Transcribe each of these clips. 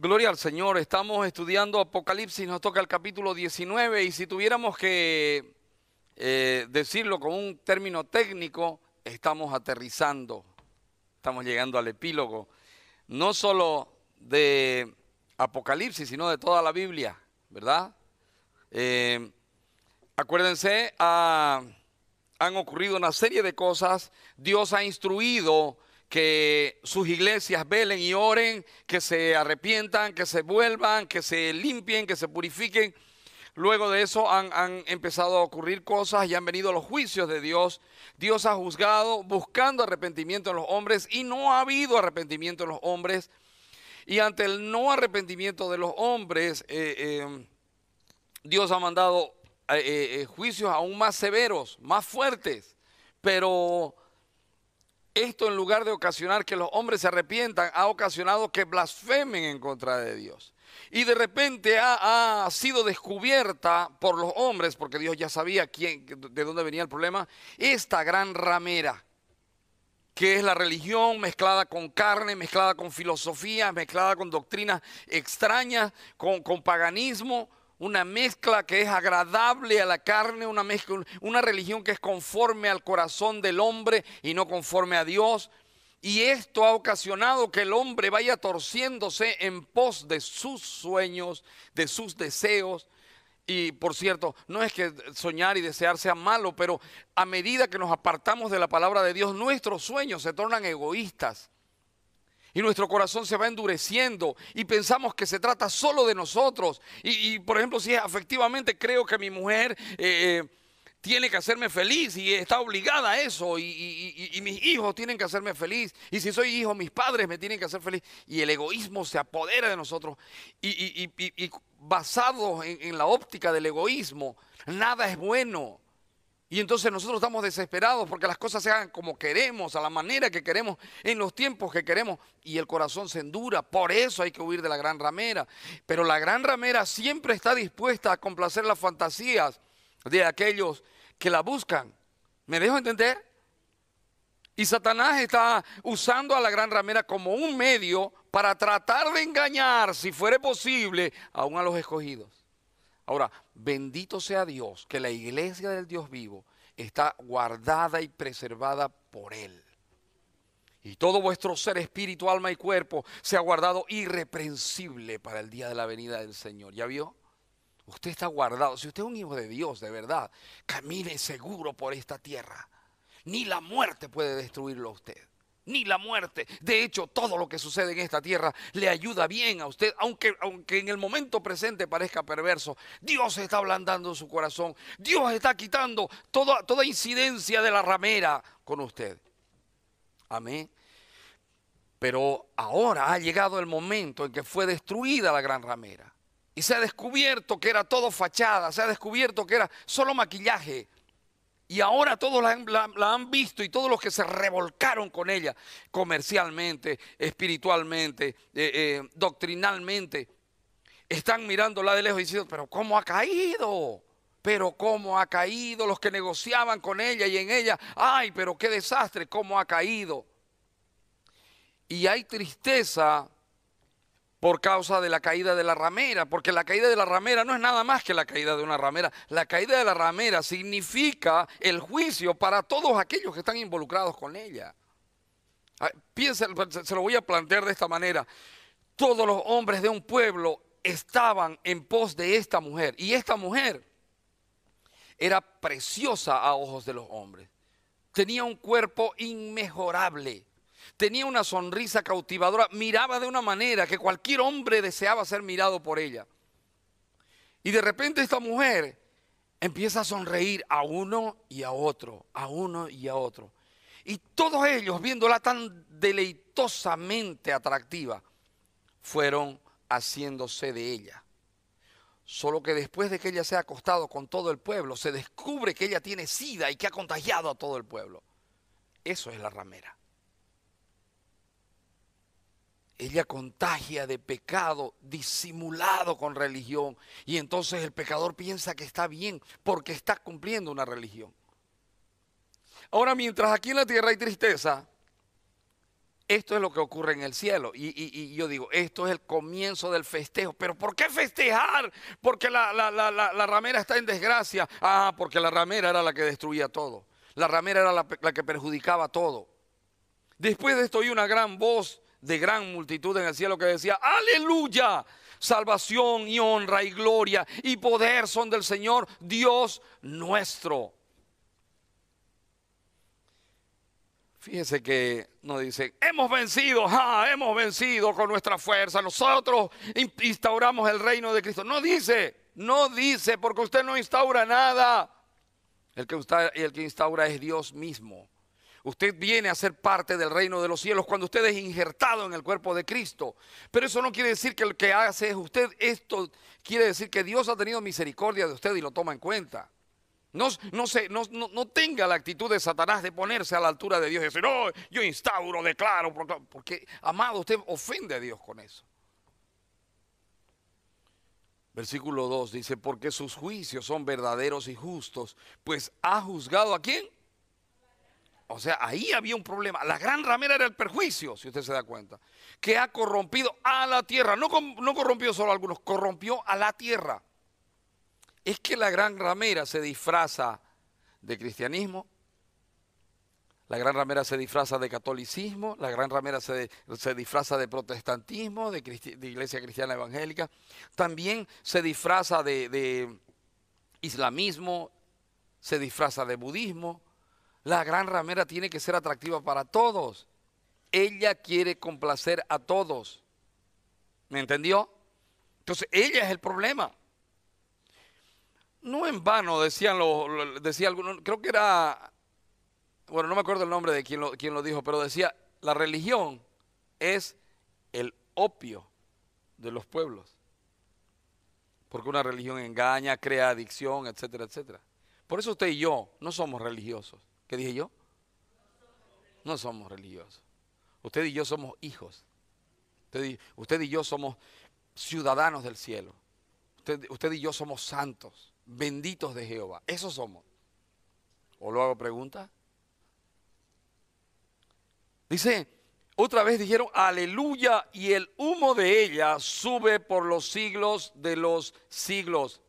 Gloria al Señor, estamos estudiando Apocalipsis, nos toca el capítulo 19 y si tuviéramos que eh, decirlo con un término técnico, estamos aterrizando, estamos llegando al epílogo, no solo de Apocalipsis, sino de toda la Biblia, ¿verdad? Eh, acuérdense, ah, han ocurrido una serie de cosas, Dios ha instruido que sus iglesias velen y oren, que se arrepientan, que se vuelvan, que se limpien, que se purifiquen. Luego de eso han, empezado a ocurrir cosas y han venido los juicios de Dios. Dios ha juzgado buscando arrepentimiento en los hombres y no ha habido arrepentimiento en los hombres. Y ante el no arrepentimiento de los hombres, eh, eh, Dios ha mandado eh, juicios aún más severos, más fuertes. Pero esto en lugar de ocasionar que los hombres se arrepientan, ha ocasionado que blasfemen en contra de Dios. Y de repente ha, sido descubierta por los hombres, porque Dios ya sabía quién, de dónde venía el problema, esta gran ramera que es la religión mezclada con carne, mezclada con filosofía, mezclada con doctrinas extrañas, con, paganismo, una mezcla que es agradable a la carne, una, mezcla, una religión que es conforme al corazón del hombre y no conforme a Dios. Y esto ha ocasionado que el hombre vaya torciéndose en pos de sus sueños, de sus deseos. Y por cierto, no es que soñar y desear sea malo, pero a medida que nos apartamos de la palabra de Dios, nuestros sueños se tornan egoístas y nuestro corazón se va endureciendo y pensamos que se trata solo de nosotros. Y, por ejemplo, si efectivamente creo que mi mujer... Eh, eh, tiene que hacerme feliz y está obligada a eso. Y, mis hijos tienen que hacerme feliz. Y si soy hijo, mis padres me tienen que hacer feliz. Y el egoísmo se apodera de nosotros. Y, basado en la óptica del egoísmo, nada es bueno. Y entonces nosotros estamos desesperados porque las cosas se hagan como queremos, a la manera que queremos, en los tiempos que queremos. Y el corazón se endura. Por eso hay que huir de la gran ramera. Pero la gran ramera siempre está dispuesta a complacer las fantasías de aquellos que la buscan. ¿Me dejo entender? Y Satanás está usando a la gran ramera como un medio para tratar de engañar, si fuere posible, aún a los escogidos. Ahora, bendito sea Dios que la iglesia del Dios vivo está guardada y preservada por Él. Y todo vuestro ser espíritu, alma y cuerpo se ha guardado irreprensible para el día de la venida del Señor. ¿Ya vio? Usted está guardado. Si usted es un hijo de Dios, de verdad, camine seguro por esta tierra. Ni la muerte puede destruirlo a usted ni la muerte. De hecho, todo lo que sucede en esta tierra le ayuda bien a usted, aunque, aunque en el momento presente parezca perverso. Dios está ablandando su corazón. Dios está quitando toda, toda incidencia de la ramera con usted. Amén. Pero ahora ha llegado el momento en que fue destruida la gran ramera. Y se ha descubierto que era todo fachada, se ha descubierto que era solo maquillaje, y ahora todos la, han visto y todos los que se revolcaron con ella, comercialmente, espiritualmente, eh, eh, doctrinalmente, están mirándola de lejos y diciendo, pero ¿cómo ha caído? Pero ¿cómo ha caído? Los que negociaban con ella y en ella, ay, pero qué desastre, ¿cómo ha caído? Y hay tristeza por causa de la caída de la ramera, porque la caída de la ramera no es nada más que la caída de una ramera. La caída de la ramera significa el juicio para todos aquellos que están involucrados con ella. se lo voy a plantear de esta manera. Todos los hombres de un pueblo estaban en pos de esta mujer y esta mujer era preciosa a ojos de los hombres. Tenía un cuerpo inmejorable Tenía una sonrisa cautivadora, miraba de una manera que cualquier hombre deseaba ser mirado por ella. Y de repente esta mujer empieza a sonreír a uno y a otro, a uno y a otro. Y todos ellos, viéndola tan deleitosamente atractiva, fueron haciéndose de ella. Solo que después de que ella se ha acostado con todo el pueblo, se descubre que ella tiene sida y que ha contagiado a todo el pueblo. Eso es la ramera ella contagia de pecado disimulado con religión. Y entonces el pecador piensa que está bien porque está cumpliendo una religión. Ahora, mientras aquí en la tierra hay tristeza, esto es lo que ocurre en el cielo. Y, yo digo, esto es el comienzo del festejo. Pero ¿por qué festejar? Porque la, la ramera está en desgracia. Ah, porque la ramera era la que destruía todo. La ramera era la, que perjudicaba todo. Después de esto oí una gran voz de gran multitud en el cielo que decía, aleluya, salvación y honra y gloria y poder son del Señor Dios nuestro. Fíjese que nos dice, hemos vencido, hemos vencido con nuestra fuerza, nosotros instauramos el reino de Cristo. No dice, no dice, porque usted no instaura nada. El que, usted, el que instaura es Dios mismo. Usted viene a ser parte del reino de los cielos cuando usted es injertado en el cuerpo de Cristo. Pero eso no quiere decir que el que hace es usted. Esto quiere decir que Dios ha tenido misericordia de usted y lo toma en cuenta. No, no, se, no, no tenga la actitud de Satanás de ponerse a la altura de Dios y decir, no, yo instauro, declaro, Porque, amado, usted ofende a Dios con eso. Versículo 2 dice, porque sus juicios son verdaderos y justos, pues ha juzgado a quién? O sea, ahí había un problema. La gran ramera era el perjuicio, si usted se da cuenta, que ha corrompido a la tierra. No, corrompió solo a algunos, corrompió a la tierra. Es que la gran ramera se disfraza de cristianismo, la gran ramera se disfraza de catolicismo, la gran ramera se, disfraza de protestantismo, de, iglesia cristiana evangélica, también se disfraza de islamismo, se disfraza de budismo, la gran ramera tiene que ser atractiva para todos. Ella quiere complacer a todos. ¿Me entendió? Entonces, ella es el problema. No en vano decían lo decía algunos, creo que era, bueno, no me acuerdo el nombre de quien lo, quien lo dijo, pero decía, la religión es el opio de los pueblos. Porque una religión engaña, crea adicción, etcétera, etcétera. Por eso usted y yo no somos religiosos. ¿Qué dije yo? No somos religiosos. Usted y yo somos hijos. Usted y, yo somos ciudadanos del cielo. Usted, usted y yo somos santos, benditos de Jehová. Eso somos. ¿O lo hago pregunta? Dice, otra vez dijeron, aleluya, y el humo de ella sube por los siglos de los siglos.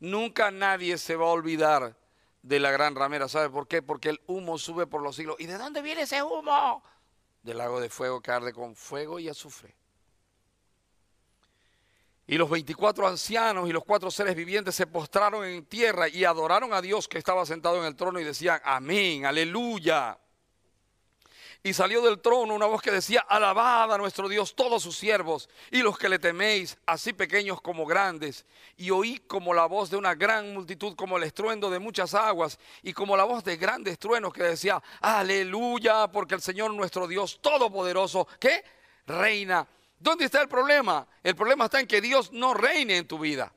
Nunca nadie se va a olvidar de la Gran Ramera. ¿Sabe por qué? Porque el humo sube por los siglos. ¿Y de dónde viene ese humo? Del lago de fuego que arde con fuego y azufre. Y los 24 ancianos y los cuatro seres vivientes se postraron en tierra y adoraron a Dios que estaba sentado en el trono y decían, amén, aleluya. Y salió del trono una voz que decía, alabada a nuestro Dios todos sus siervos y los que le teméis, así pequeños como grandes. Y oí como la voz de una gran multitud, como el estruendo de muchas aguas y como la voz de grandes truenos que decía, aleluya, porque el Señor nuestro Dios todopoderoso, que Reina. ¿Dónde está el problema? El problema está en que Dios no reine en tu vida.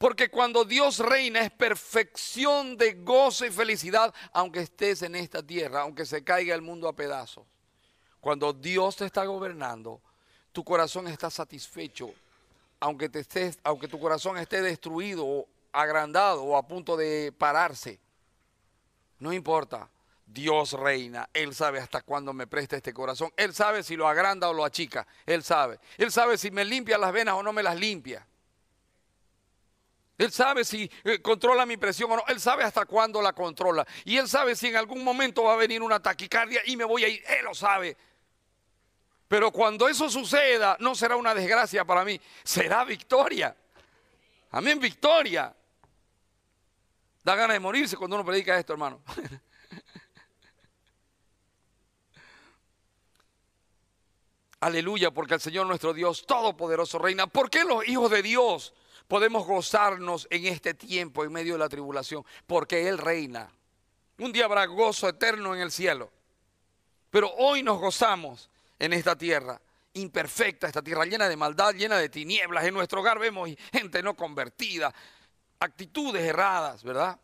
Porque cuando Dios reina es perfección de gozo y felicidad, aunque estés en esta tierra, aunque se caiga el mundo a pedazos. Cuando Dios te está gobernando, tu corazón está satisfecho, aunque, estés, aunque tu corazón esté destruido, o agrandado o a punto de pararse. No importa, Dios reina. Él sabe hasta cuándo me presta este corazón. Él sabe si lo agranda o lo achica. Él sabe. Él sabe si me limpia las venas o no me las limpia. Él sabe si eh, controla mi presión o no. Él sabe hasta cuándo la controla. Y él sabe si en algún momento va a venir una taquicardia y me voy a ir. Él lo sabe. Pero cuando eso suceda, no será una desgracia para mí, será victoria. Amén, victoria. Da ganas de morirse cuando uno predica esto, hermano. Aleluya, porque el Señor nuestro Dios Todopoderoso reina. ¿Por qué los hijos de Dios podemos gozarnos en este tiempo, en medio de la tribulación, porque Él reina. Un día habrá gozo eterno en el cielo. Pero hoy nos gozamos en esta tierra, imperfecta, esta tierra llena de maldad, llena de tinieblas. En nuestro hogar vemos gente no convertida, actitudes erradas, ¿verdad?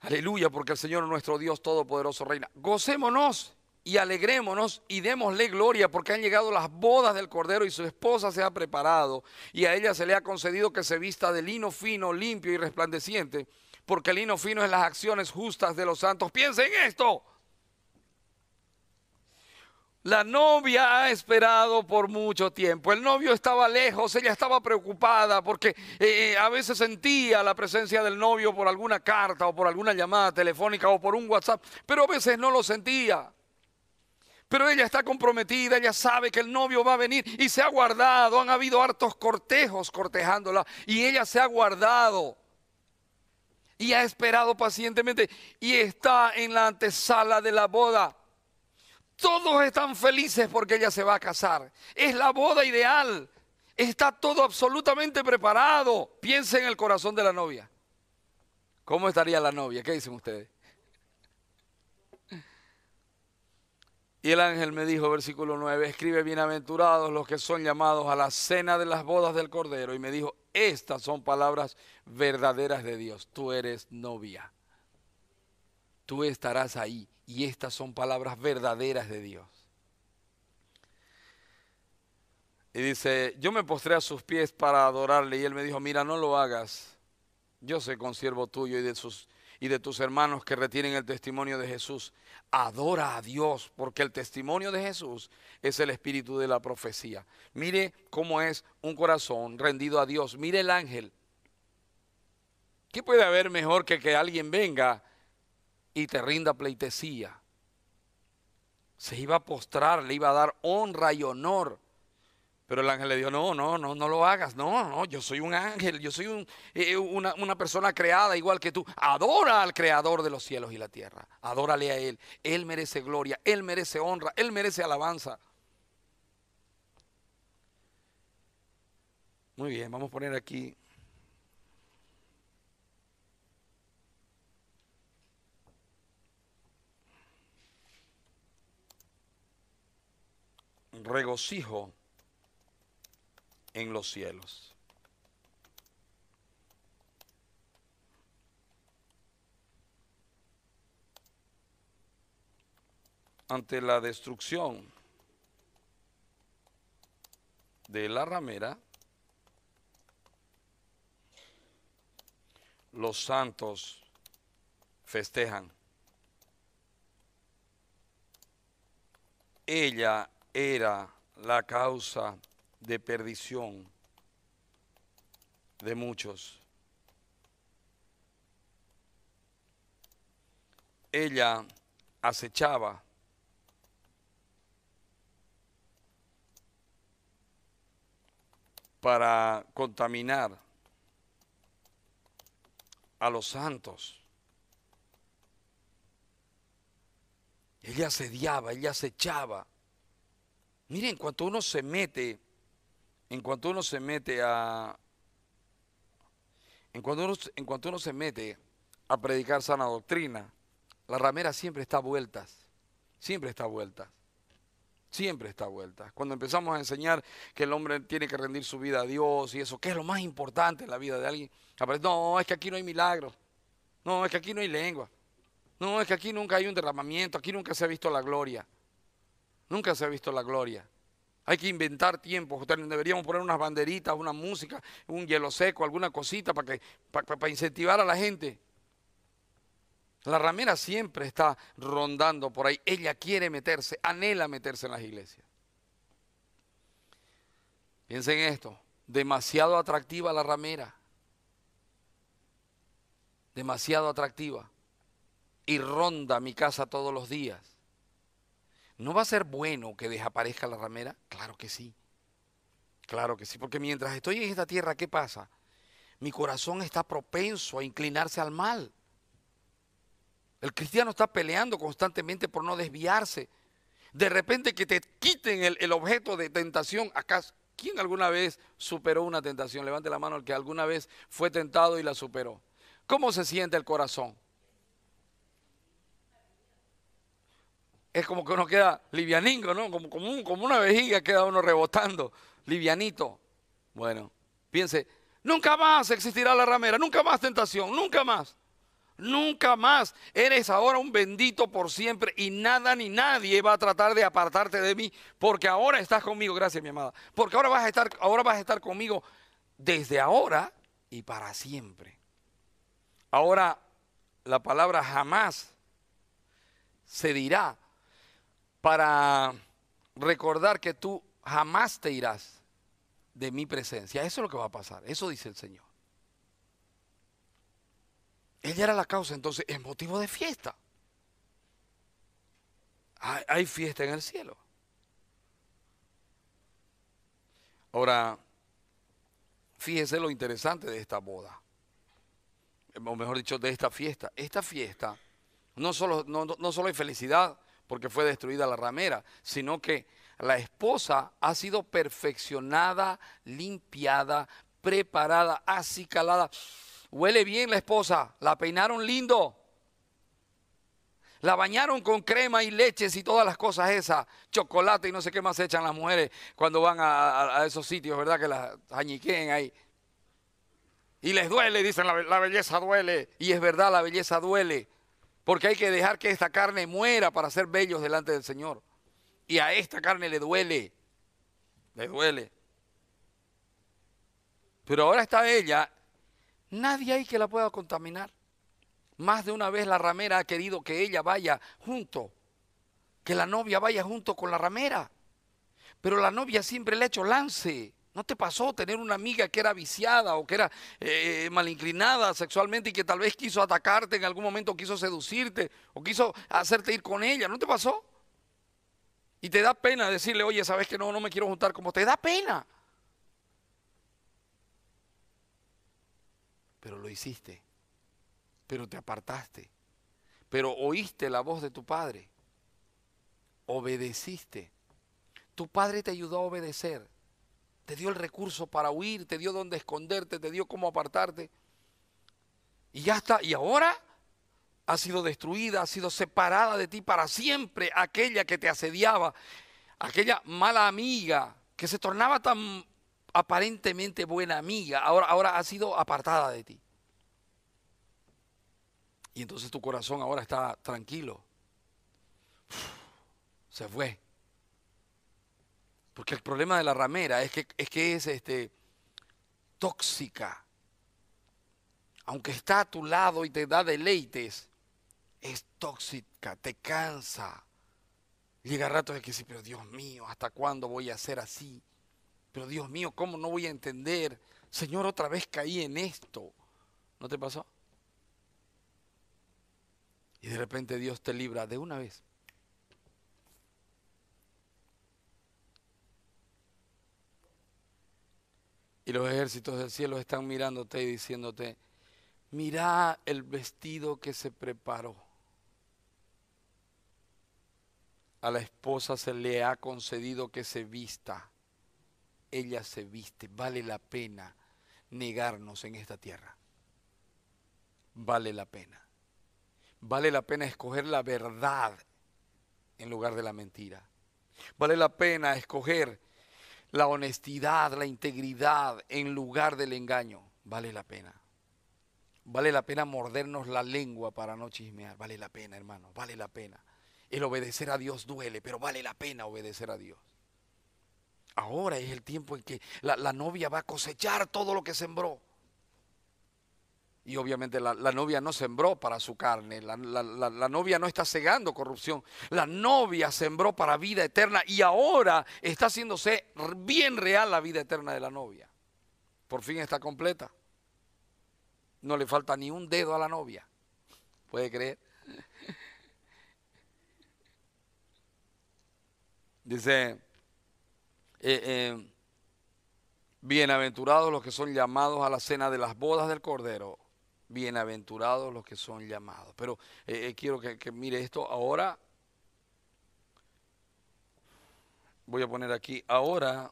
Aleluya, porque el Señor nuestro Dios Todopoderoso reina. Gocémonos y alegrémonos y démosle gloria porque han llegado las bodas del Cordero y su esposa se ha preparado y a ella se le ha concedido que se vista de lino fino, limpio y resplandeciente, porque el lino fino es las acciones justas de los santos. Piensen en esto. La novia ha esperado por mucho tiempo. El novio estaba lejos, ella estaba preocupada porque eh, eh, a veces sentía la presencia del novio por alguna carta o por alguna llamada telefónica o por un WhatsApp, pero a veces no lo sentía. Pero ella está comprometida, ella sabe que el novio va a venir y se ha guardado. Han habido hartos cortejos cortejándola y ella se ha guardado. Y ha esperado pacientemente y está en la antesala de la boda. Todos están felices porque ella se va a casar. Es la boda ideal. Está todo absolutamente preparado. Piense en el corazón de la novia. ¿Cómo estaría la novia? ¿Qué dicen ustedes? Y el ángel me dijo, versículo 9, escribe bienaventurados los que son llamados a la cena de las bodas del Cordero. Y me dijo, estas son palabras verdaderas de Dios. Tú eres novia. Tú estarás ahí. Y estas son palabras verdaderas de Dios. Y dice, yo me postré a sus pies para adorarle. Y él me dijo, mira, no lo hagas. Yo soy consiervo tuyo y de sus y de tus hermanos que retienen el testimonio de Jesús. Adora a Dios, porque el testimonio de Jesús es el espíritu de la profecía. Mire cómo es un corazón rendido a Dios. Mire el ángel. ¿Qué puede haber mejor que que alguien venga y te rinda pleitesía? Se iba a postrar, le iba a dar honra y honor. Pero el ángel le dijo, no, no, no, no lo hagas, no, no, yo soy un ángel, yo soy eh, una, una, persona creada igual que tú. Adora al creador de los cielos y la tierra, adórale a él. Él merece gloria, él merece honra, él merece alabanza. Muy bien, vamos a poner aquí. Regocijo en los cielos. Ante la destrucción de la ramera, los santos festejan. Ella era la causa de perdición de muchos. Ella acechaba para contaminar a los santos. Ella asediaba, ella acechaba. Miren, cuando uno se mete en cuanto uno se mete a. En cuanto, en cuanto uno se mete a predicar sana doctrina, la ramera siempre está a vueltas. Siempre está a vueltas. Siempre está a vueltas. Cuando empezamos a enseñar que el hombre tiene que rendir su vida a Dios y eso, que es lo más importante en la vida de alguien, no, es que aquí no hay milagros. No, es que aquí no hay lengua. No, es que aquí nunca hay un derramamiento, aquí nunca se ha visto la gloria. Nunca se ha visto la gloria. Hay que inventar tiempos. Deberíamos poner unas banderitas, una música, un hielo seco, alguna cosita para, que, para, incentivar a la gente. La ramera siempre está rondando por ahí. Ella quiere meterse, anhela meterse en las iglesias. Piensen esto, demasiado atractiva la ramera. Demasiado atractiva. Y ronda mi casa todos los días. ¿No va a ser bueno que desaparezca la ramera? Claro que sí. Claro que sí, porque mientras estoy en esta tierra, ¿qué pasa? Mi corazón está propenso a inclinarse al mal. El cristiano está peleando constantemente por no desviarse. De repente que te quiten el, objeto de tentación. Acá, ¿quién alguna vez superó una tentación? Levante la mano al que alguna vez fue tentado y la superó. ¿Cómo se siente el corazón? es como que uno queda livianingo, ¿no? Como, una vejiga queda uno rebotando, livianito. Bueno, piense, nunca más existirá la ramera, nunca más tentación, nunca más. Nunca más. Eres ahora un bendito por siempre y nada ni nadie va a tratar de apartarte de mí porque ahora estás conmigo. Gracias, mi amada. Porque ahora vas a estar, ahora vas a estar conmigo desde ahora y para siempre. Ahora la palabra jamás se dirá para recordar que tú jamás te irás de mi presencia. Eso es lo que va a pasar. Eso dice el Señor. Ella era la causa, entonces es motivo de fiesta. Hay, fiesta en el cielo. Ahora, fíjese lo interesante de esta boda, o mejor dicho, de esta fiesta. Esta fiesta no solo, no, no solo hay felicidad, porque fue destruida la ramera, sino que la esposa ha sido perfeccionada, limpiada, preparada, acicalada. Huele bien la esposa, la peinaron lindo, la bañaron con crema y leches y todas las cosas esas, chocolate y no sé qué más echan las mujeres cuando van a, esos sitios, ¿verdad? Que las añiquen ahí. Y les duele, dicen, la belleza duele. Y es verdad, la belleza duele. Porque hay que dejar que esta carne muera para ser bellos delante del Señor. Y a esta carne le duele. Le duele. Pero ahora está ella. Nadie hay que la pueda contaminar. Más de una vez la ramera ha querido que ella vaya junto. Que la novia vaya junto con la ramera. Pero la novia siempre le ha hecho lance. ¿No te pasó tener una amiga que era viciada o que era eh, eh, malinclinada sexualmente y que tal vez quiso atacarte en algún momento, quiso seducirte o quiso hacerte ir con ella? ¿No te pasó? Y te da pena decirle, oye, sabes que no, no me quiero juntar como te da pena. Pero lo hiciste, pero te apartaste, pero oíste la voz de tu padre, obedeciste. Tu padre te ayudó a obedecer, te dio el recurso para huir, te dio dónde esconderte, te dio cómo apartarte. Y ya está, y ahora ha sido destruida, ha sido separada de ti para siempre aquella que te asediaba, aquella mala amiga que se tornaba tan aparentemente buena amiga, ahora, ahora ha sido apartada de ti. Y entonces tu corazón ahora está tranquilo. se fue. Porque el problema de la ramera es que es, que es este, tóxica. Aunque está a tu lado y te da deleites, es tóxica, te cansa. Llega rato de que sí, pero Dios mío, ¿hasta cuándo voy a ser así? Pero Dios mío, ¿cómo no voy a entender? Señor, otra vez caí en esto. ¿No te pasó? Y de repente Dios te libra de una vez. Y los ejércitos del cielo están mirándote y diciéndote, mira el vestido que se preparó. A la esposa se le ha concedido que se vista. Ella se viste. Vale la pena negarnos en esta tierra. Vale la pena. Vale la pena escoger la verdad en lugar de la mentira. Vale la pena escoger la honestidad, la integridad en lugar del engaño, vale la pena. Vale la pena mordernos la lengua para no chismear. Vale la pena, hermano, vale la pena. El obedecer a Dios duele, pero vale la pena obedecer a Dios. Ahora es el tiempo en que la, la novia va a cosechar todo lo que sembró y obviamente la, novia no sembró para su carne, la, novia no está cegando corrupción, la novia sembró para vida eterna y ahora está haciéndose bien real la vida eterna de la novia. Por fin está completa. No le falta ni un dedo a la novia. ¿Puede creer? Dice, eh, eh, bienaventurados los que son llamados a la cena de las bodas del Cordero bienaventurados los que son llamados. Pero eh, eh, quiero que, que mire esto ahora. Voy a poner aquí, ahora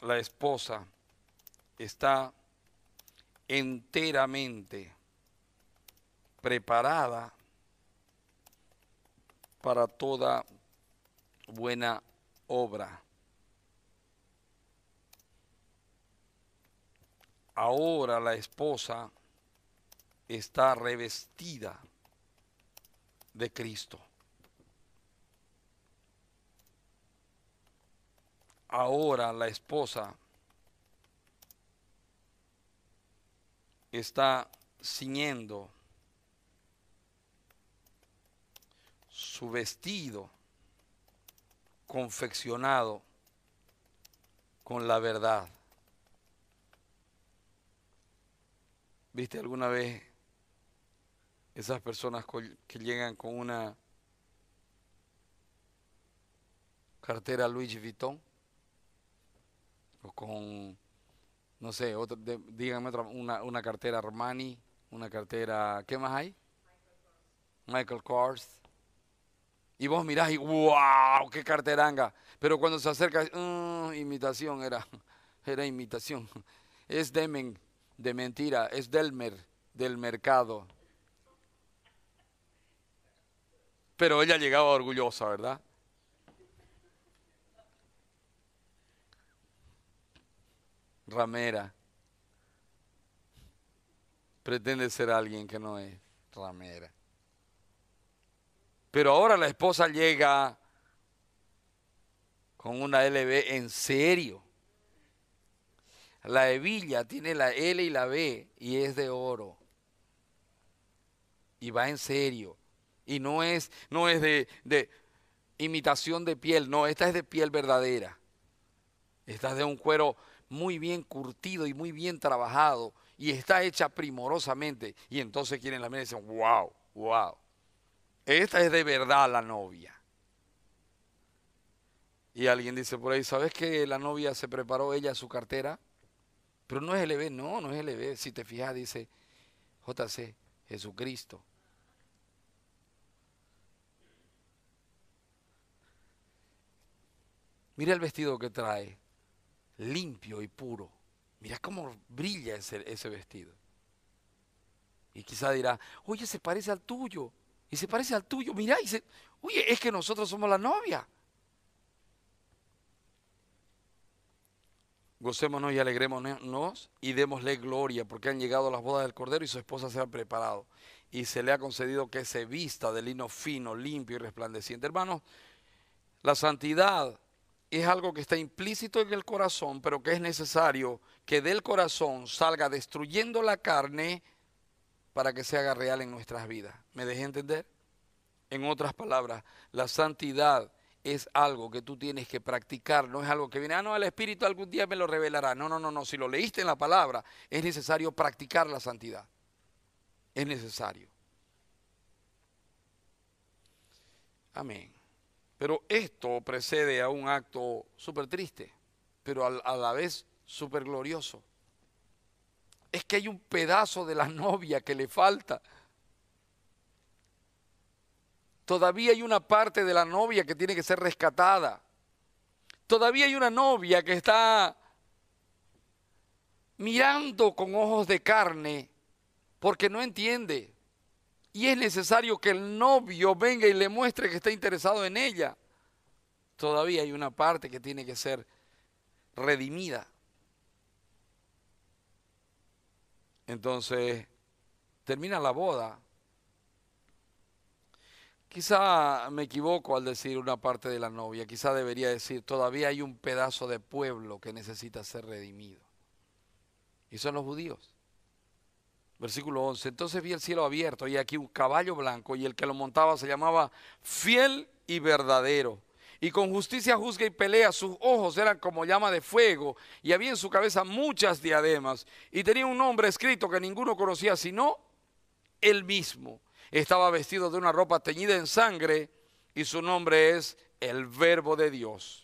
la esposa está enteramente preparada para toda buena obra. Ahora la esposa está revestida de Cristo. Ahora la esposa está ciñendo su vestido confeccionado con la verdad. ¿Viste alguna vez esas personas que llegan con una cartera Louis Vuitton? O con, no sé, otra, díganme otra, una, cartera Armani, una cartera, ¿qué más hay? Michael Kors. Y vos mirás y wow, qué carteranga. Pero cuando se acerca, mm, imitación era, era imitación. Es Demen de mentira, es Delmer, del mercado. Pero ella llegaba orgullosa, ¿verdad? Ramera. Pretende ser alguien que no es ramera. Pero ahora la esposa llega con una LB en serio. La hebilla tiene la L y la B y es de oro. Y va en serio. Y no es, no es de, imitación de piel, no, esta es de piel verdadera. Esta es de un cuero muy bien curtido y muy bien trabajado y está hecha primorosamente. Y entonces quieren la mente y dicen, wow, wow. Esta es de verdad la novia. Y alguien dice por ahí, ¿sabes que la novia se preparó ella su cartera? Pero no es LB, e no, no es LB. E si te fijas, dice JC, Jesucristo. Mira el vestido que trae, limpio y puro. Mira cómo brilla ese, ese vestido. Y quizá dirá, oye, se parece al tuyo. Y se parece al tuyo. Mira, y oye, es que nosotros somos la novia. gocémonos y alegrémonos y démosle gloria, porque han llegado las bodas del Cordero y su esposa se ha preparado. Y se le ha concedido que se vista de lino fino, limpio y resplandeciente. Hermanos, la santidad es algo que está implícito en el corazón, pero que es necesario que del corazón salga destruyendo la carne para que se haga real en nuestras vidas. ¿Me dejé entender? En otras palabras, la santidad es algo que tú tienes que practicar, no es algo que viene, ah, no, el Espíritu algún día me lo revelará. No, no, no, no, si lo leíste en la palabra, es necesario practicar la santidad. Es necesario. Amén. Pero esto precede a un acto súper triste, pero a la vez súper glorioso. Es que hay un pedazo de la novia que le falta Todavía hay una parte de la novia que tiene que ser rescatada. Todavía hay una novia que está mirando con ojos de carne porque no entiende. Y es necesario que el novio venga y le muestre que está interesado en ella. Todavía hay una parte que tiene que ser redimida. Entonces, termina la boda Quizá me equivoco al decir una parte de la novia, quizá debería decir, todavía hay un pedazo de pueblo que necesita ser redimido. Y son los judíos. Versículo 11, entonces vi el cielo abierto y aquí un caballo blanco y el que lo montaba se llamaba fiel y verdadero. Y con justicia juzga y pelea, sus ojos eran como llama de fuego y había en su cabeza muchas diademas y tenía un nombre escrito que ninguno conocía sino él mismo. Estaba vestido de una ropa teñida en sangre y su nombre es el Verbo de Dios.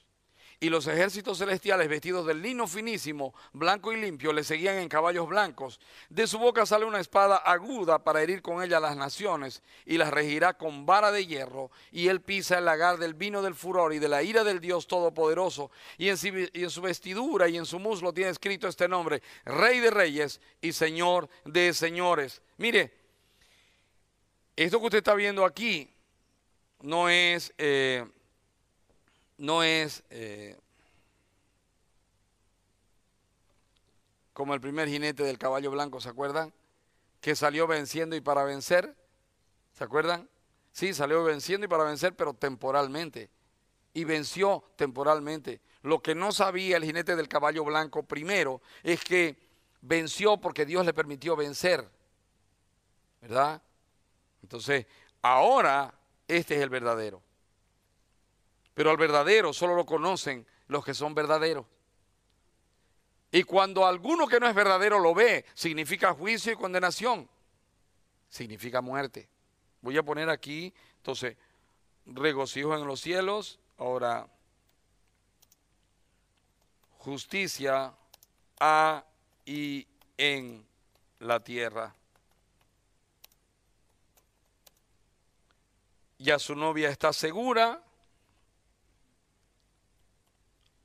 Y los ejércitos celestiales vestidos del lino finísimo, blanco y limpio, le seguían en caballos blancos. De su boca sale una espada aguda para herir con ella las naciones y las regirá con vara de hierro. Y él pisa el lagar del vino del furor y de la ira del Dios Todopoderoso. Y en, y en su vestidura y en su muslo tiene escrito este nombre, Rey de Reyes y Señor de Señores. Mire, esto que usted está viendo aquí no es, eh, no es eh, como el primer jinete del caballo blanco, ¿se acuerdan? Que salió venciendo y para vencer, ¿se acuerdan? Sí, salió venciendo y para vencer, pero temporalmente. Y venció temporalmente. Lo que no sabía el jinete del caballo blanco primero es que venció porque Dios le permitió vencer. ¿Verdad? Entonces, ahora este es el verdadero. Pero al verdadero solo lo conocen los que son verdaderos. Y cuando alguno que no es verdadero lo ve, significa juicio y condenación. Significa muerte. Voy a poner aquí, entonces, regocijo en los cielos. Ahora, justicia a y en la tierra. Ya su novia está segura.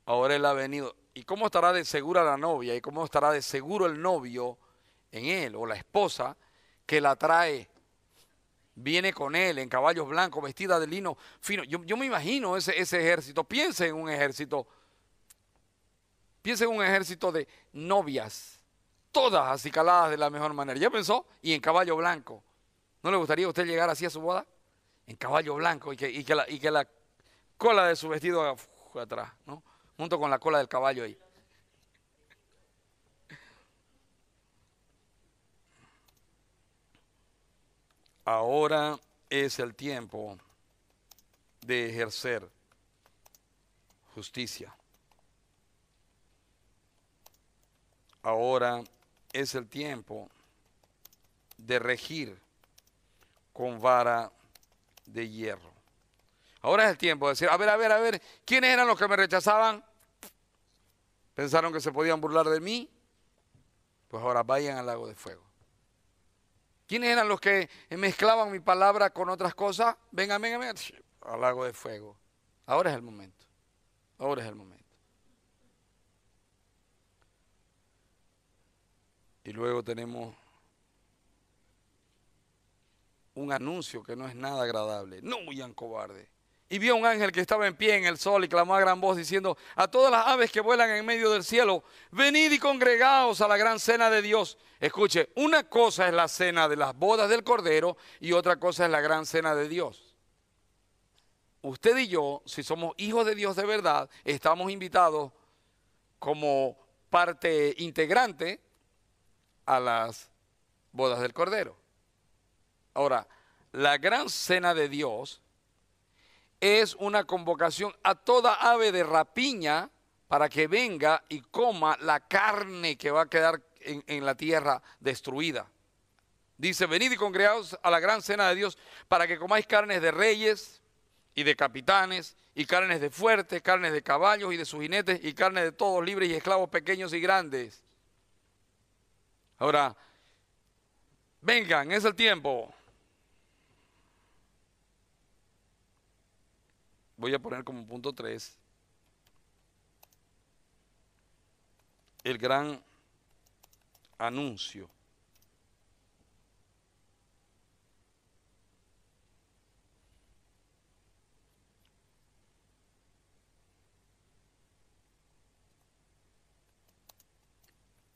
Ahora él ha venido. ¿Y cómo estará de segura la novia? ¿Y cómo estará de seguro el novio en él o la esposa que la trae? Viene con él en caballos blancos, vestida de lino fino. Yo, me imagino ese, ese ejército. Piensa en un ejército. Piensa en un ejército de novias, todas acicaladas de la mejor manera. ¿Ya pensó? Y en caballo blanco. ¿No le gustaría a usted llegar así a su boda? en caballo blanco y que, y que, la, y que la, cola de su vestido atrás, ¿no? Junto con la cola del caballo ahí. Ahora es el tiempo de ejercer justicia. Ahora es el tiempo de regir con vara de hierro. Ahora es el tiempo de decir, a ver, a ver, a ver, ¿quiénes eran los que me rechazaban? ¿Pensaron que se podían burlar de mí? Pues ahora vayan al lago de fuego. ¿Quiénes eran los que mezclaban mi palabra con otras cosas? Venga, venga, venga, al lago de fuego. Ahora es el momento. Ahora es el momento. Y luego tenemos un anuncio que no es nada agradable. No huyan cobarde. Y vio un ángel que estaba en pie en el sol y clamó a gran voz diciendo, a todas las aves que vuelan en medio del cielo, venid y congregaos a la gran cena de Dios. Escuche, una cosa es la cena de las bodas del Cordero y otra cosa es la gran cena de Dios. Usted y yo, si somos hijos de Dios de verdad, estamos invitados como parte integrante a las bodas del Cordero. Ahora, la gran cena de Dios es una convocación a toda ave de rapiña para que venga y coma la carne que va a quedar en, la tierra destruida. Dice, venid y congregaos a la gran cena de Dios para que comáis carnes de reyes y de capitanes y carnes de fuertes, carnes de caballos y de sus jinetes y carnes de todos libres y esclavos pequeños y grandes. Ahora, vengan, es el tiempo. voy a poner como punto 3 el gran anuncio.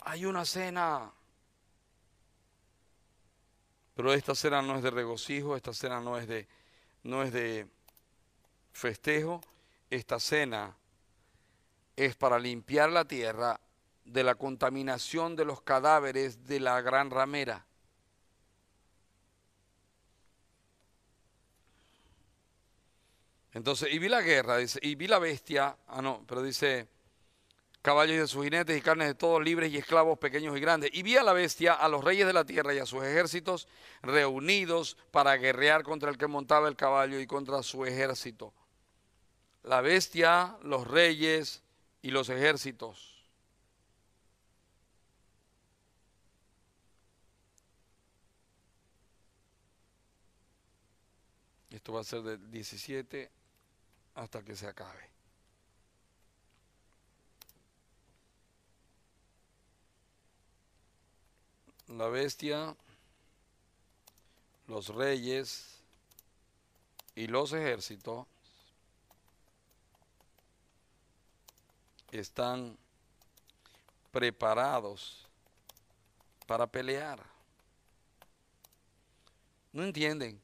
Hay una cena. Pero esta cena no es de regocijo, esta cena no es de no es de festejo, esta cena, es para limpiar la tierra de la contaminación de los cadáveres de la gran ramera. Entonces, y vi la guerra, dice, y vi la bestia, ah no, pero dice, caballos de sus jinetes y carnes de todos, libres y esclavos, pequeños y grandes. Y vi a la bestia, a los reyes de la tierra y a sus ejércitos reunidos para guerrear contra el que montaba el caballo y contra su ejército la bestia, los reyes y los ejércitos. Esto va a ser del 17 hasta que se acabe. La bestia, los reyes y los ejércitos están preparados para pelear. No entienden,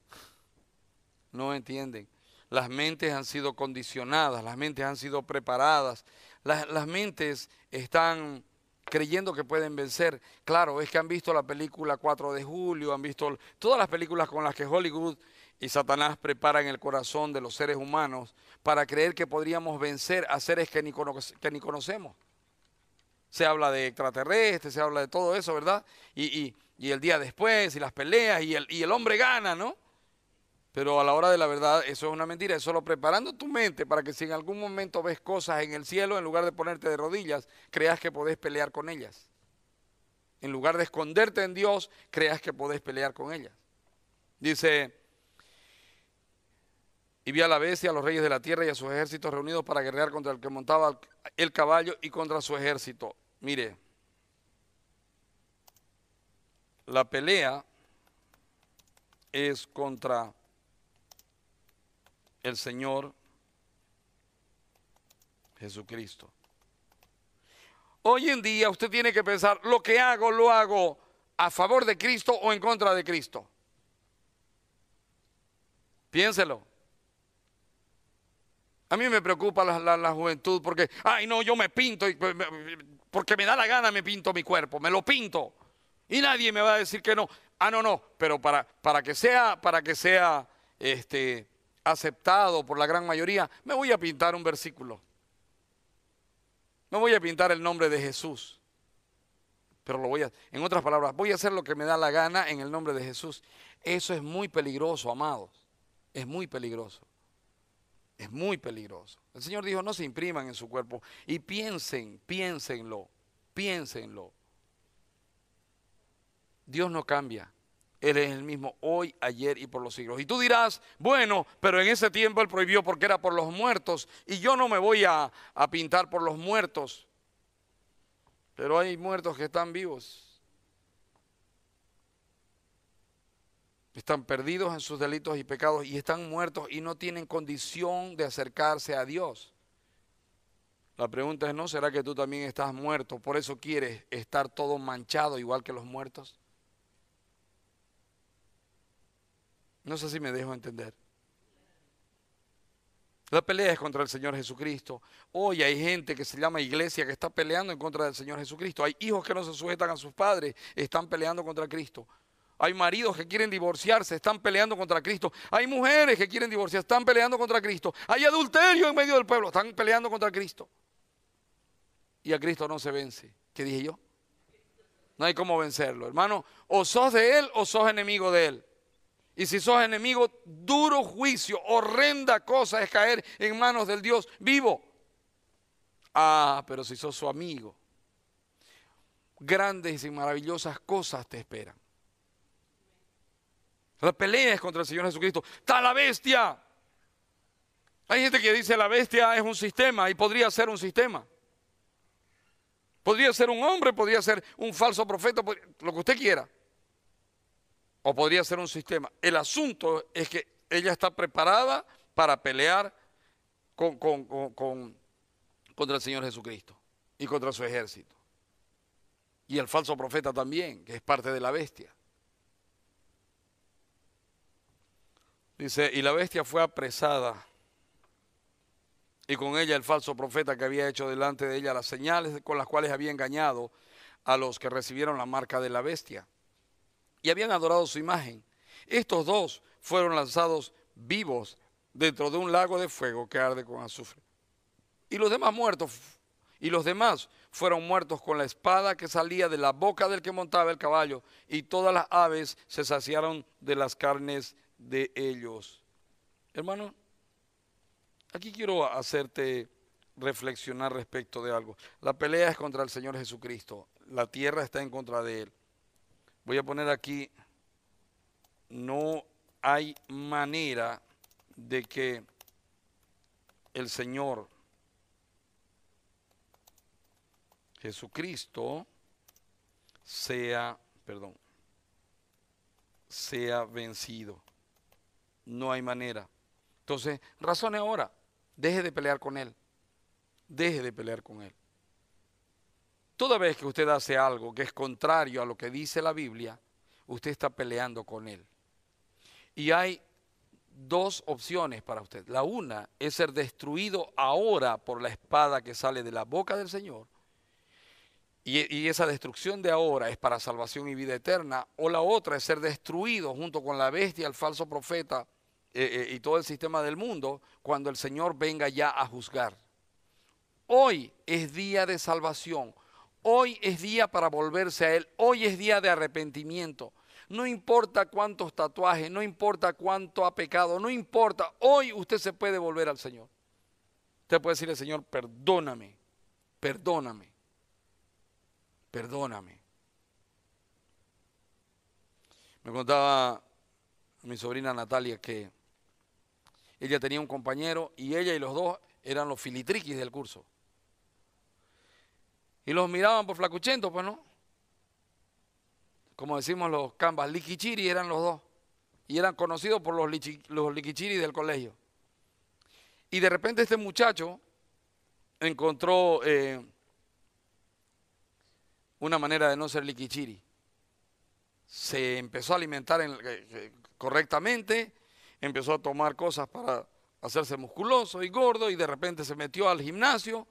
no entienden. Las mentes han sido condicionadas, las mentes han sido preparadas, las, las mentes están creyendo que pueden vencer. Claro, es que han visto la película 4 de julio, han visto todas las películas con las que Hollywood y Satanás prepara en el corazón de los seres humanos para creer que podríamos vencer a seres que ni, que ni conocemos. Se habla de extraterrestres, se habla de todo eso, ¿verdad? Y, el día después, y las peleas, y el, y el hombre gana, ¿no? Pero a la hora de la verdad, eso es una mentira. Es solo preparando tu mente para que si en algún momento ves cosas en el cielo, en lugar de ponerte de rodillas, creas que podés pelear con ellas. En lugar de esconderte en Dios, creas que podés pelear con ellas. Dice y vi a la bestia, a los reyes de la tierra y a sus ejércitos reunidos para guerrear contra el que montaba el caballo y contra su ejército. Mire, la pelea es contra el Señor Jesucristo. Hoy en día usted tiene que pensar, lo que hago, lo hago a favor de Cristo o en contra de Cristo. Piénselo. A mí me preocupa la, juventud porque, ay, no, yo me pinto, porque me da la gana, me pinto mi cuerpo, me lo pinto. Y nadie me va a decir que no. Ah, no, no, pero para, para que sea, para que sea este, aceptado por la gran mayoría, me voy a pintar un versículo. Me voy a pintar el nombre de Jesús. Pero lo voy a, en otras palabras, voy a hacer lo que me da la gana en el nombre de Jesús. Eso es muy peligroso, amados. Es muy peligroso. Es muy peligroso. El Señor dijo, no se impriman en su cuerpo y piensen, piénsenlo, piénsenlo. Dios no cambia. Él es el mismo hoy, ayer y por los siglos. Y tú dirás, bueno, pero en ese tiempo Él prohibió porque era por los muertos y yo no me voy a, a pintar por los muertos. Pero hay muertos que están vivos Están perdidos en sus delitos y pecados y están muertos y no tienen condición de acercarse a Dios. La pregunta es, ¿no será que tú también estás muerto? Por eso quieres estar todo manchado igual que los muertos. No sé si me dejo entender. La pelea es contra el Señor Jesucristo. Hoy hay gente que se llama iglesia que está peleando en contra del Señor Jesucristo. Hay hijos que no se sujetan a sus padres, están peleando contra Cristo. Hay maridos que quieren divorciarse, están peleando contra Cristo. Hay mujeres que quieren divorciarse, están peleando contra Cristo. Hay adulterio en medio del pueblo, están peleando contra Cristo. Y a Cristo no se vence. ¿Qué dije yo? No hay cómo vencerlo, hermano. O sos de Él o sos enemigo de Él. Y si sos enemigo, duro juicio, horrenda cosa es caer en manos del Dios vivo. Ah, pero si sos su amigo, grandes y maravillosas cosas te esperan. La pelea es contra el Señor Jesucristo. Está la bestia. Hay gente que dice la bestia es un sistema y podría ser un sistema. Podría ser un hombre, podría ser un falso profeta, lo que usted quiera. O podría ser un sistema. El asunto es que ella está preparada para pelear contra el Señor Jesucristo y contra su ejército. Y el falso profeta también, que es parte de la bestia. Dice, y la bestia fue apresada y con ella el falso profeta que había hecho delante de ella las señales con las cuales había engañado a los que recibieron la marca de la bestia y habían adorado su imagen. Estos dos fueron lanzados vivos dentro de un lago de fuego que arde con azufre. Y los demás muertos y los demás fueron muertos con la espada que salía de la boca del que montaba el caballo y todas las aves se saciaron de las carnes de ellos. Hermano, aquí quiero hacerte reflexionar respecto de algo. La pelea es contra el Señor Jesucristo. La tierra está en contra de Él. Voy a poner aquí, no hay manera de que el Señor Jesucristo sea, perdón, sea vencido. No hay manera. Entonces, razone ahora. Deje de pelear con él. Deje de pelear con él. Toda vez que usted hace algo que es contrario a lo que dice la Biblia, usted está peleando con él. Y hay dos opciones para usted. La una es ser destruido ahora por la espada que sale de la boca del Señor. Y, y, esa destrucción de ahora es para salvación y vida eterna. O la otra es ser destruido junto con la bestia, el falso profeta, eh, eh, y todo el sistema del mundo cuando el Señor venga ya a juzgar. Hoy es día de salvación. Hoy es día para volverse a Él. Hoy es día de arrepentimiento. No importa cuántos tatuajes, no importa cuánto ha pecado, no importa. Hoy usted se puede volver al Señor. Usted puede decirle, Señor, perdóname, perdóname, perdóname. Me contaba mi sobrina Natalia que ella tenía un compañero y ella y los dos eran los filitriquis del curso. Y los miraban por flacuchento, pues no. Como decimos los cambas, liquichiri eran los dos. Y eran conocidos por los, lichi, del colegio. Y de repente este muchacho encontró eh, una manera de no ser liquichiri. Se empezó a alimentar eh, eh, correctamente, empezó a tomar cosas para hacerse musculoso y gordo y de repente se metió al gimnasio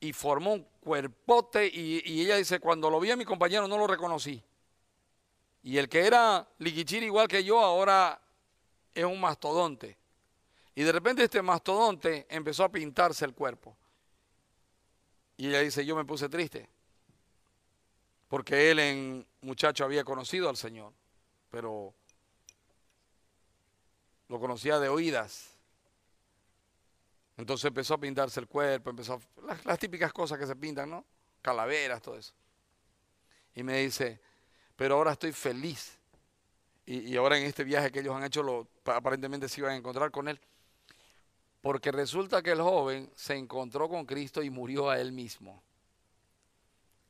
y formó un cuerpote y, ella dice, cuando lo vi a mi compañero no lo reconocí. Y el que era liquichir igual que yo ahora es un mastodonte. Y de repente este mastodonte empezó a pintarse el cuerpo. Y ella dice, yo me puse triste, porque él en muchacho había conocido al Señor, pero lo conocía de oídas. Entonces empezó a pintarse el cuerpo, empezó a, las, típicas cosas que se pintan, ¿no? Calaveras, todo eso. Y me dice, pero ahora estoy feliz. Y, ahora en este viaje que ellos han hecho, aparentemente se iban a encontrar con él. Porque resulta que el joven se encontró con Cristo y murió a él mismo.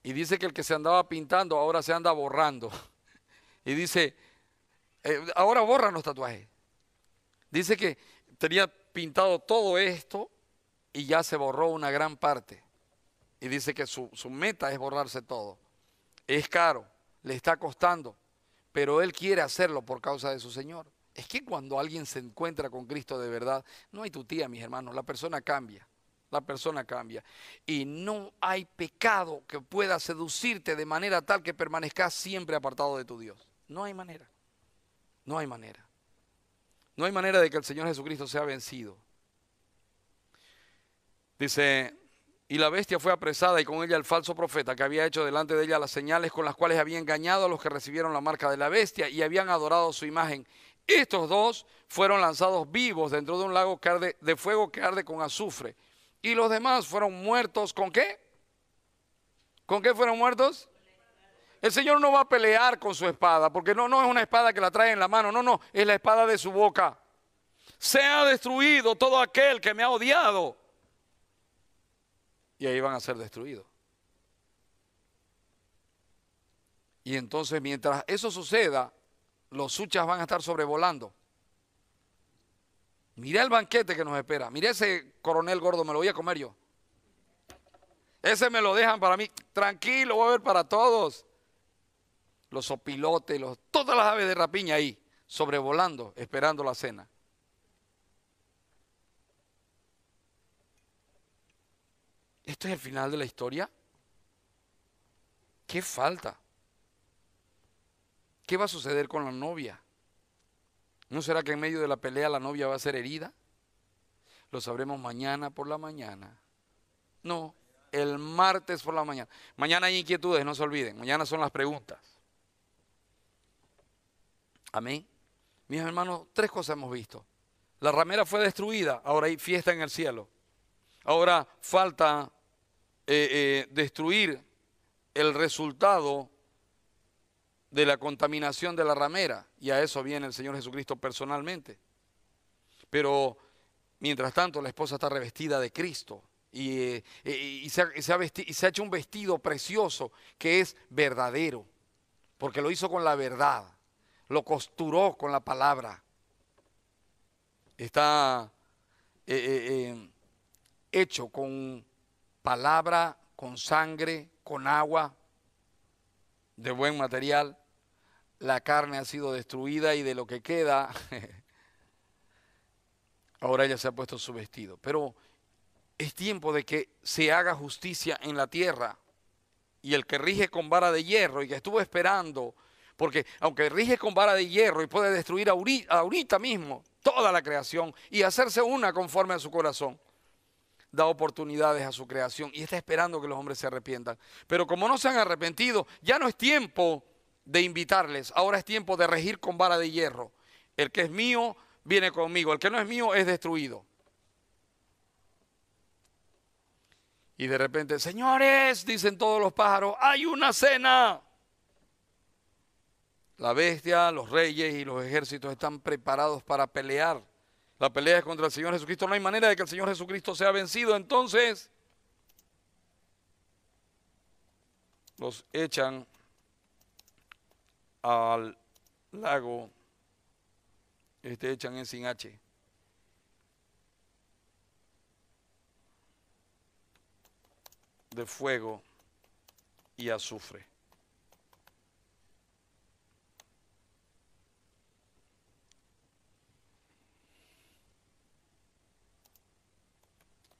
Y dice que el que se andaba pintando ahora se anda borrando. Y dice, eh, ahora borran los tatuajes. Dice que tenía pintado todo esto y ya se borró una gran parte. Y dice que su, meta es borrarse todo. Es caro, le está costando, pero él quiere hacerlo por causa de su Señor. Es que cuando alguien se encuentra con Cristo de verdad, no hay tutía, mis hermanos, la persona cambia la persona cambia. Y no hay pecado que pueda seducirte de manera tal que permanezcas siempre apartado de tu Dios. No hay manera. No hay manera. No hay manera de que el Señor Jesucristo sea vencido. Dice, y la bestia fue apresada y con ella el falso profeta que había hecho delante de ella las señales con las cuales había engañado a los que recibieron la marca de la bestia y habían adorado su imagen. Estos dos fueron lanzados vivos dentro de un lago de fuego que arde con azufre. Y los demás fueron muertos con qué? ¿Con qué fueron muertos? El Señor no va a pelear con su espada, porque no, no es una espada que la trae en la mano, no, no, es la espada de su boca. Se ha destruido todo aquel que me ha odiado. Y ahí van a ser destruidos. Y entonces mientras eso suceda, los suchas van a estar sobrevolando. Mira el banquete que nos espera. Mira ese coronel gordo, me lo voy a comer yo. Ese me lo dejan para mí. Tranquilo, voy a ver para todos los opilotes, los, todas las aves de rapiña ahí, sobrevolando, esperando la cena. ¿Esto es el final de la historia? ¿Qué falta? ¿Qué va a suceder con la novia? ¿No será que en medio de la pelea la novia va a ser herida? Lo sabremos mañana por la mañana. No, el martes por la mañana. Mañana hay inquietudes, no se olviden. Mañana son las preguntas. Amén. Mis hermanos, tres cosas hemos visto. La ramera fue destruida, ahora hay fiesta en el cielo. Ahora falta eh, eh, destruir el resultado de la contaminación de la ramera. Y a eso viene el Señor Jesucristo personalmente. Pero mientras tanto la esposa está revestida de Cristo. y se ha hecho un vestido precioso que es verdadero. Porque lo hizo con la verdad lo costuró con la palabra. Está eh, eh, eh, hecho con palabra, con sangre, con agua, de buen material. La carne ha sido destruida y de lo que queda, ahora ella se ha puesto su vestido. Pero es tiempo de que se haga justicia en la tierra. Y el que rige con vara de hierro y que estuvo esperando porque aunque rige con vara de hierro y puede destruir ahorita mismo toda la creación y hacerse una conforme a su corazón, da oportunidades a su creación y está esperando que los hombres se arrepientan. Pero como no se han arrepentido, ya no es tiempo de invitarles, ahora es tiempo de regir con vara de hierro. El que es mío viene conmigo, el que no es mío es destruido. Y de repente, señores, dicen todos los pájaros, hay una cena. La bestia, los reyes y los ejércitos están preparados para pelear. La pelea es contra el Señor Jesucristo. No hay manera de que el Señor Jesucristo sea vencido. Entonces, los echan al lago. Este echan en sin H. de fuego y azufre.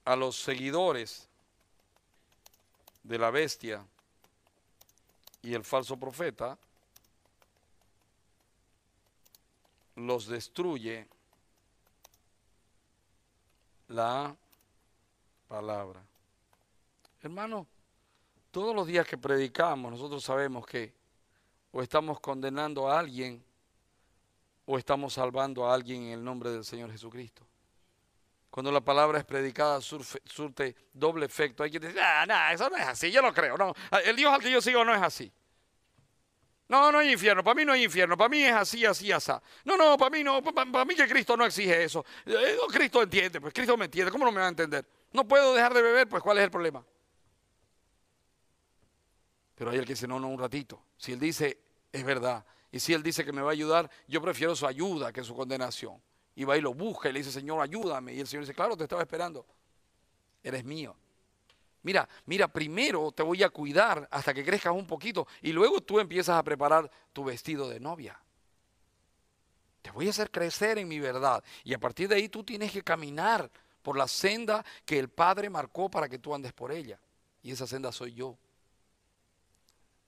a los seguidores de la bestia y el falso profeta, los destruye la palabra. Hermano, todos los días que predicamos nosotros sabemos que o estamos condenando a alguien o estamos salvando a alguien en el nombre del Señor Jesucristo. Cuando la palabra es predicada surte doble efecto. Hay quien dice, ah, no, eso no es así, yo no creo. No, ah, el Dios al que yo sigo no es así. No, no hay infierno, para mí no hay infierno, para mí es así, así, así. No, no, para mí no, para, mí que Cristo no exige eso. Eh, Cristo entiende, pues Cristo me entiende, ¿cómo no me va a entender? No puedo dejar de beber, pues ¿cuál es el problema? Pero hay el que dice, no, no, un ratito. Si él dice, es verdad. Y si él dice que me va a ayudar, yo prefiero su ayuda que su condenación. Y va y lo busca y le dice, Señor, ayúdame. Y el Señor dice, claro, te estaba esperando. Eres mío. Mira, mira, primero te voy a cuidar hasta que crezcas un poquito y luego tú empiezas a preparar tu vestido de novia. Te voy a hacer crecer en mi verdad. Y a partir de ahí tú tienes que caminar por la senda que el Padre marcó para que tú andes por ella. Y esa senda soy yo.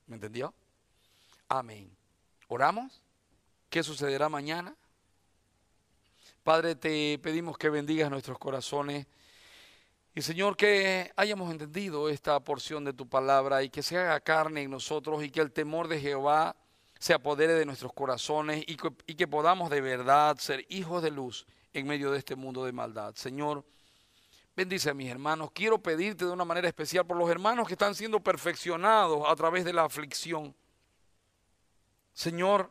¿Me entendió? Amén. ¿Oramos? ¿Qué sucederá mañana? Padre, te pedimos que bendigas nuestros corazones y Señor, que hayamos entendido esta porción de tu palabra y que se haga carne en nosotros y que el temor de Jehová se apodere de nuestros corazones y que, podamos de verdad ser hijos de luz en medio de este mundo de maldad. Señor, bendice a mis hermanos. Quiero pedirte de una manera especial por los hermanos que están siendo perfeccionados a través de la aflicción. Señor,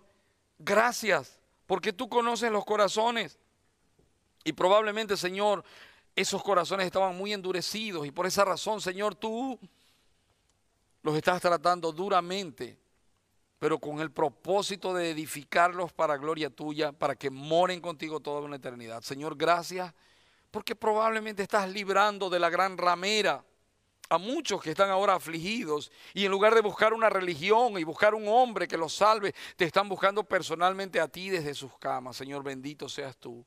gracias porque tú conoces los corazones. Y probablemente, Señor, esos corazones estaban muy endurecidos y por esa razón, Señor, tú los estás tratando duramente, pero con el propósito de edificarlos para gloria tuya, para que moren contigo toda una eternidad. Señor, gracias, porque probablemente estás librando de la gran ramera a muchos que están ahora afligidos y en lugar de buscar una religión y buscar un hombre que los salve, te están buscando personalmente a ti desde sus camas. Señor, bendito seas tú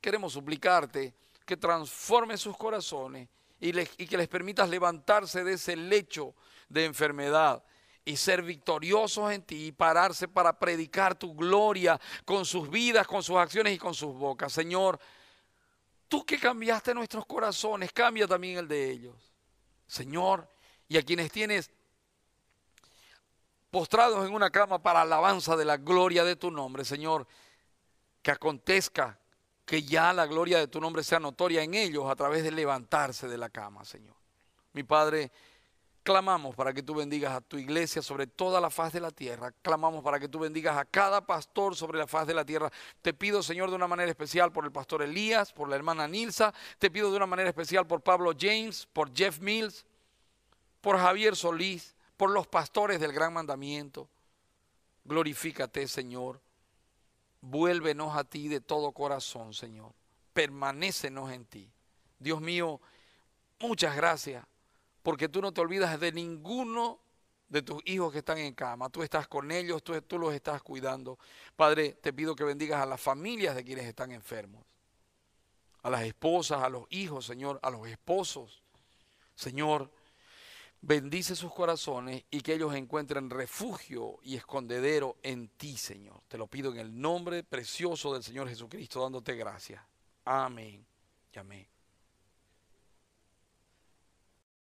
queremos suplicarte que transformes sus corazones y, y que les permitas levantarse de ese lecho de enfermedad y ser victoriosos en ti y pararse para predicar tu gloria con sus vidas, con sus acciones y con sus bocas. Señor, tú que cambiaste nuestros corazones, cambia también el de ellos. Señor, y a quienes tienes postrados en una cama para alabanza de la gloria de tu nombre, Señor, que acontezca que ya la gloria de tu nombre sea notoria en ellos a través de levantarse de la cama, Señor. Mi Padre, clamamos para que tú bendigas a tu iglesia sobre toda la faz de la tierra. Clamamos para que tú bendigas a cada pastor sobre la faz de la tierra. Te pido, Señor, de una manera especial por el pastor Elías, por la hermana Nilsa. Te pido de una manera especial por Pablo James, por Jeff Mills, por Javier Solís, por los pastores del gran mandamiento. Glorifícate, Señor. Vuélvenos a ti de todo corazón, Señor. Permanécenos en ti. Dios mío, muchas gracias, porque tú no te olvidas de ninguno de tus hijos que están en cama. Tú estás con ellos, tú, tú los estás cuidando. Padre, te pido que bendigas a las familias de quienes están enfermos, a las esposas, a los hijos, Señor, a los esposos. Señor, Bendice sus corazones y que ellos encuentren refugio y escondedero en ti, Señor. Te lo pido en el nombre precioso del Señor Jesucristo, dándote gracias. Amén y amén.